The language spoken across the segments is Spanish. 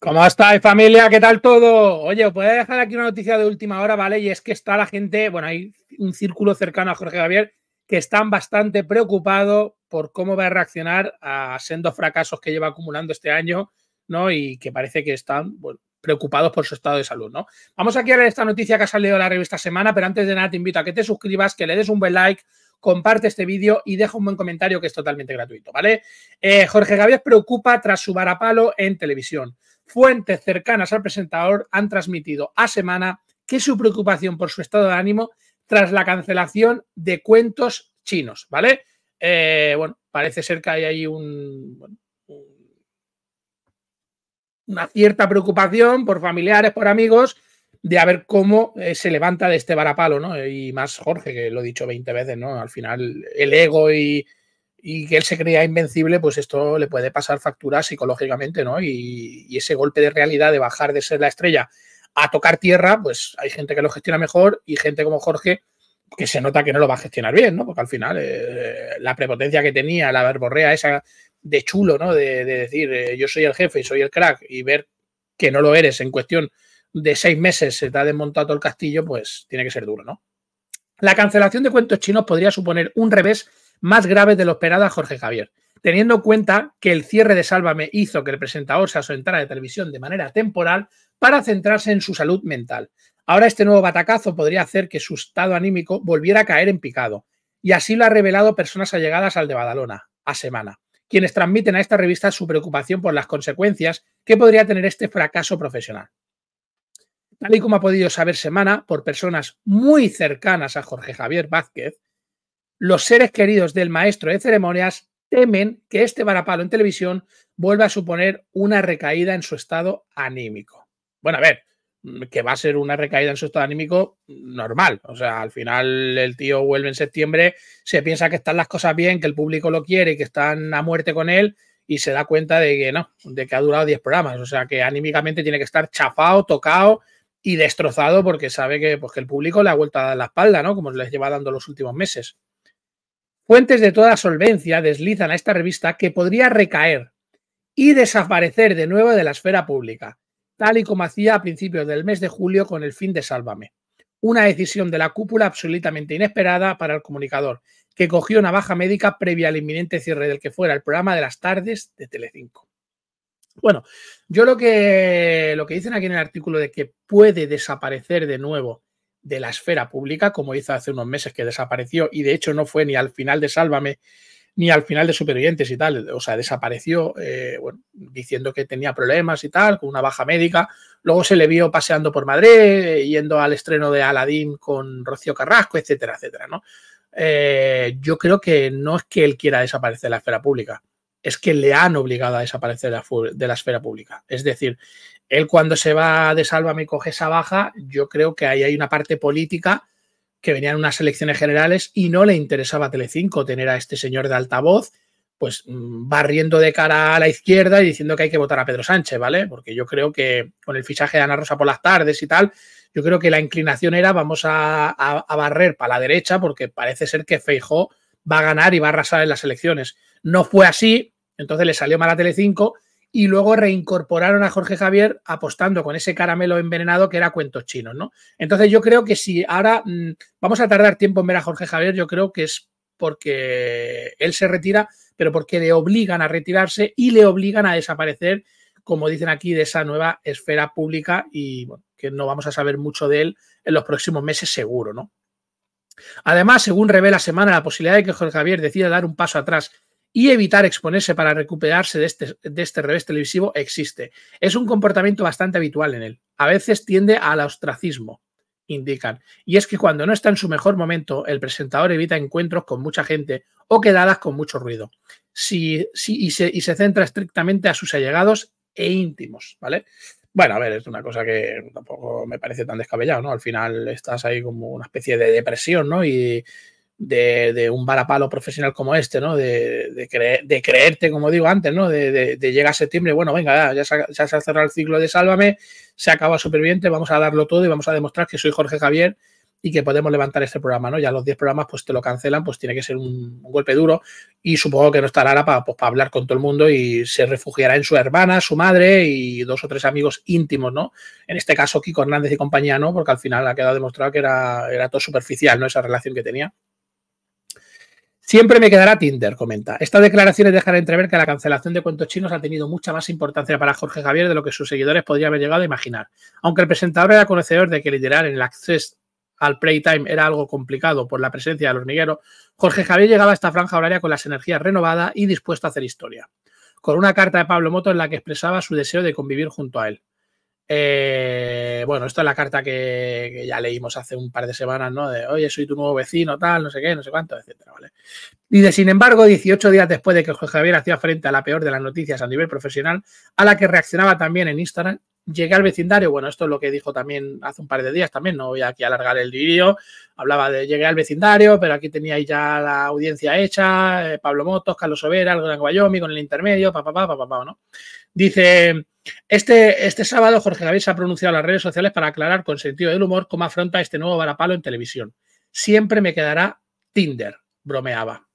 ¿Cómo estáis, familia? ¿Qué tal todo? Oye, os voy a dejar aquí una noticia de última hora, ¿vale? Y es que está la gente, bueno, hay un círculo cercano a Jorge Javier que están bastante preocupados por cómo va a reaccionar a sendos fracasos que lleva acumulando este año, ¿no? Y que parece que están preocupados por su estado de salud, ¿no? Vamos aquí a ver esta noticia que ha salido de la revista Semana, pero antes de nada te invito a que te suscribas, que le des un buen like, comparte este vídeo y deja un buen comentario que es totalmente gratuito, ¿vale? Eh, Jorge Gavias preocupa tras su varapalo en televisión. Fuentes cercanas al presentador han transmitido a semana que su preocupación por su estado de ánimo tras la cancelación de cuentos chinos, ¿vale? Eh, bueno, parece ser que hay ahí un, una cierta preocupación por familiares, por amigos, de a ver cómo eh, se levanta de este varapalo, ¿no? Y más Jorge, que lo he dicho 20 veces, ¿no? Al final, el ego y, que él se crea invencible, pues esto le puede pasar factura psicológicamente, ¿no? Y, ese golpe de realidad de bajar de ser la estrella a tocar tierra, pues hay gente que lo gestiona mejor y gente como Jorge que se nota que no lo va a gestionar bien, ¿no? Porque al final eh, la prepotencia que tenía, la verborrea esa de chulo, ¿no? De, decir, eh, yo soy el jefe y soy el crack y ver que no lo eres en cuestión de seis meses se te ha desmontado el castillo, pues tiene que ser duro, ¿no? La cancelación de cuentos chinos podría suponer un revés más grave de lo esperado a Jorge Javier, teniendo en cuenta que el cierre de Sálvame hizo que el presentador se asentara de televisión de manera temporal para centrarse en su salud mental. Ahora este nuevo batacazo podría hacer que su estado anímico volviera a caer en picado, y así lo ha revelado personas allegadas al de Badalona, a Semana, quienes transmiten a esta revista su preocupación por las consecuencias que podría tener este fracaso profesional tal y como ha podido saber Semana por personas muy cercanas a Jorge Javier Vázquez, los seres queridos del maestro de ceremonias temen que este varapalo en televisión vuelva a suponer una recaída en su estado anímico. Bueno, a ver, que va a ser una recaída en su estado anímico normal. O sea, al final el tío vuelve en septiembre, se piensa que están las cosas bien, que el público lo quiere y que están a muerte con él y se da cuenta de que no, de que ha durado 10 programas. O sea, que anímicamente tiene que estar chafado, tocado y destrozado porque sabe que, pues, que el público le ha vuelto a dar la espalda, ¿no? Como les lleva dando los últimos meses. Fuentes de toda solvencia deslizan a esta revista que podría recaer y desaparecer de nuevo de la esfera pública, tal y como hacía a principios del mes de julio con el fin de Sálvame. Una decisión de la cúpula absolutamente inesperada para el comunicador, que cogió una baja médica previa al inminente cierre del que fuera el programa de las tardes de Telecinco. Bueno, yo lo que, lo que dicen aquí en el artículo de que puede desaparecer de nuevo de la esfera pública, como hizo hace unos meses que desapareció y de hecho no fue ni al final de Sálvame ni al final de Supervivientes y tal, o sea, desapareció eh, diciendo que tenía problemas y tal, con una baja médica. Luego se le vio paseando por Madrid, yendo al estreno de Aladín con Rocío Carrasco, etcétera, etcétera, ¿no? Eh, yo creo que no es que él quiera desaparecer de la esfera pública es que le han obligado a desaparecer de la, esfera pública. Es decir, él cuando se va de Sálvame y coge esa baja, yo creo que ahí hay una parte política que venían unas elecciones generales y no le interesaba a Telecinco tener a este señor de altavoz, pues mm, barriendo de cara a la izquierda y diciendo que hay que votar a Pedro Sánchez, ¿vale? Porque yo creo que con el fichaje de Ana Rosa por las tardes y tal, yo creo que la inclinación era vamos a, barrer para la derecha porque parece ser que Feijóo va a ganar y va a arrasar en las elecciones. No fue así, entonces le salió mal a Telecinco y luego reincorporaron a Jorge Javier apostando con ese caramelo envenenado que era cuentos chinos, ¿no? Entonces yo creo que si ahora mm, vamos a tardar tiempo en ver a Jorge Javier, yo creo que es porque él se retira, pero porque le obligan a retirarse y le obligan a desaparecer, como dicen aquí, de esa nueva esfera pública y que no vamos a saber mucho de él en los próximos meses seguro, ¿no? Además, según revela Semana, la posibilidad de que Jorge Javier decida dar un paso atrás y evitar exponerse para recuperarse de este, de este, revés televisivo existe. Es un comportamiento bastante habitual en él. A veces tiende al ostracismo, indican. Y es que cuando no está en su mejor momento, el presentador evita encuentros con mucha gente o quedadas con mucho ruido. Si, y, se, y se centra estrictamente a sus allegados e íntimos, ¿vale? Bueno, a ver, es una cosa que tampoco me parece tan descabellado, ¿no? Al final estás ahí como una especie de depresión, ¿no? Y de, un varapalo profesional como este, ¿no? De, creerte, como digo antes, ¿no? De, de llegar a septiembre, bueno, venga, ya, se, ha cerrado el ciclo de Sálvame, se acaba Superviviente, vamos a darlo todo y vamos a demostrar que soy Jorge Javier y que podemos levantar este programa, ¿no? Ya los 10 programas pues te lo cancelan, pues tiene que ser un, golpe duro y supongo que no estará para pues, hablar con todo el mundo y se refugiará en su hermana, su madre y dos o tres amigos íntimos, ¿no? En este caso Kiko Hernández y compañía, ¿no? Porque al final ha quedado demostrado que era, era todo superficial, ¿no? Esa relación que tenía. Siempre me quedará Tinder, comenta. Estas declaraciones dejan entrever que la cancelación de cuentos chinos ha tenido mucha más importancia para Jorge Javier de lo que sus seguidores podrían haber llegado a imaginar. Aunque el presentador era conocedor de que liderar el acceso al playtime era algo complicado por la presencia del hormiguero, Jorge Javier llegaba a esta franja horaria con las energías renovadas y dispuesto a hacer historia, con una carta de Pablo Moto en la que expresaba su deseo de convivir junto a él. Eh, bueno, esta es la carta que, ya leímos hace un par de semanas, ¿no? De, oye, soy tu nuevo vecino, tal, no sé qué, no sé cuánto, etcétera, ¿vale? Y de, sin embargo, 18 días después de que Jorge Javier hacía frente a la peor de las noticias a nivel profesional, a la que reaccionaba también en Instagram, Llegué al vecindario, bueno, esto es lo que dijo también hace un par de días, también no voy aquí a alargar el vídeo, hablaba de llegué al vecindario, pero aquí teníais ya la audiencia hecha, eh, Pablo Motos, Carlos Overa, el Gran Guayomi con el intermedio, papá, papá, pa, ¿no? Dice, este, este sábado Jorge Javier se ha pronunciado en las redes sociales para aclarar con sentido del humor cómo afronta este nuevo varapalo en televisión. Siempre me quedará Tinder, bromeaba.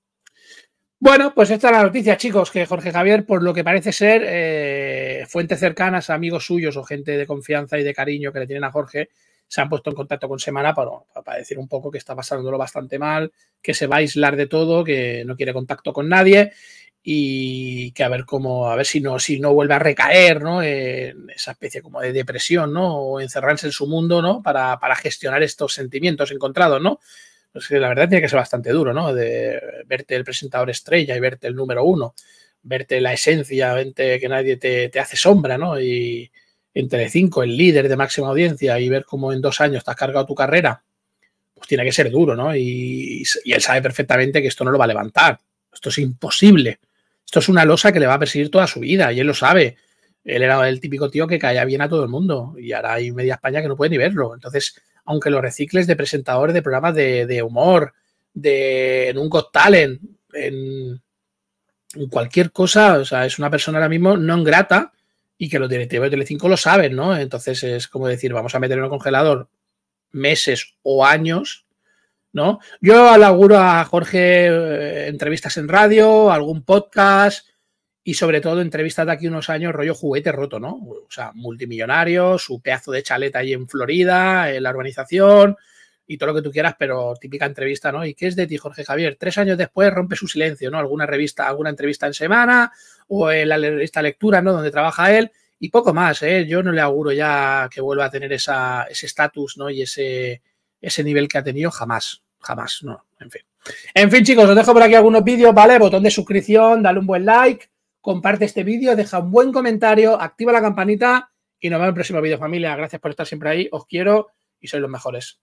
Bueno, pues esta es la noticia, chicos, que Jorge Javier, por lo que parece ser, eh, fuentes cercanas, amigos suyos o gente de confianza y de cariño que le tienen a Jorge, se han puesto en contacto con Semana para, para decir un poco que está pasándolo bastante mal, que se va a aislar de todo, que no quiere contacto con nadie y que a ver cómo, a ver si no, si no vuelve a recaer, ¿no? En esa especie como de depresión, ¿no? O encerrarse en su mundo, ¿no? Para, para gestionar estos sentimientos encontrados, ¿no? la verdad tiene que ser bastante duro, ¿no? De verte el presentador estrella y verte el número uno, verte la esencia, verte que nadie te, hace sombra, ¿no? Y entre cinco, el líder de máxima audiencia y ver cómo en dos años te has cargado tu carrera, pues tiene que ser duro, ¿no? Y, y él sabe perfectamente que esto no lo va a levantar, esto es imposible, esto es una losa que le va a perseguir toda su vida y él lo sabe. Él era el típico tío que caía bien a todo el mundo y ahora hay media España que no puede ni verlo. Entonces, aunque lo recicles de presentadores de programas de, de humor, de, en un Got Talent, en, cualquier cosa, o sea, es una persona ahora mismo no grata y que los directivos de Telecinco lo saben, ¿no? Entonces es como decir, vamos a meter en un congelador meses o años, ¿no? Yo auguro a Jorge eh, entrevistas en radio, algún podcast, y sobre todo entrevistas de aquí unos años, rollo juguete roto, ¿no? O sea, multimillonario, su pedazo de chaleta ahí en Florida, en la urbanización y todo lo que tú quieras, pero típica entrevista, ¿no? ¿Y qué es de ti, Jorge Javier? Tres años después rompe su silencio, ¿no? Alguna revista, alguna entrevista en semana o en la Lectura, ¿no? Donde trabaja él y poco más, ¿eh? Yo no le auguro ya que vuelva a tener esa, ese estatus, ¿no? Y ese, ese nivel que ha tenido jamás, jamás, ¿no? En fin. En fin, chicos, os dejo por aquí algunos vídeos, ¿vale? Botón de suscripción, dale un buen like comparte este vídeo, deja un buen comentario, activa la campanita y nos vemos en el próximo vídeo, familia. Gracias por estar siempre ahí, os quiero y sois los mejores.